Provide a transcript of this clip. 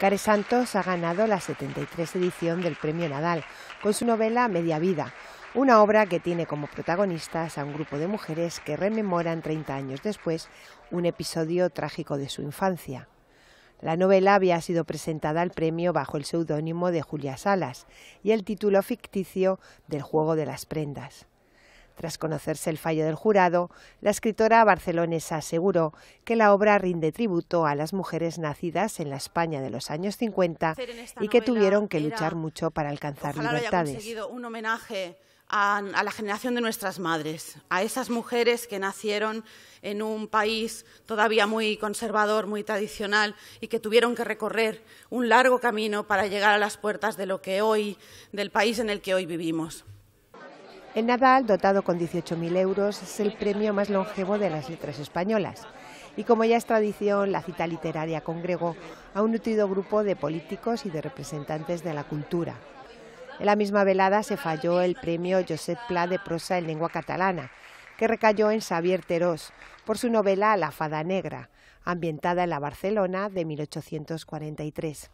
Care Santos ha ganado la 73 edición del Premio Nadal con su novela Media Vida, una obra que tiene como protagonistas a un grupo de mujeres que rememoran 30 años después un episodio trágico de su infancia. La novela había sido presentada al premio bajo el seudónimo de Julia Salas y el título ficticio del Juego de las Prendas. Tras conocerse el fallo del jurado, la escritora barcelonesa aseguró que la obra rinde tributo a las mujeres nacidas en la España de los años 50 y que tuvieron que luchar mucho para alcanzar Ojalá libertades. Haya conseguido un homenaje a, a, la generación de nuestras madres, a esas mujeres que nacieron en un país todavía muy conservador, muy tradicional y que tuvieron que recorrer un largo camino para llegar a las puertas de lo que hoy, del país en el que hoy vivimos. El Nadal, dotado con 18.000 euros, es el premio más longevo de las letras españolas. Y como ya es tradición, la cita literaria congregó a un nutrido grupo de políticos y de representantes de la cultura. En la misma velada se falló el premio Josep Pla de prosa en lengua catalana, que recayó en Xavier Terós por su novela La Fada Negra, ambientada en la Barcelona de 1843.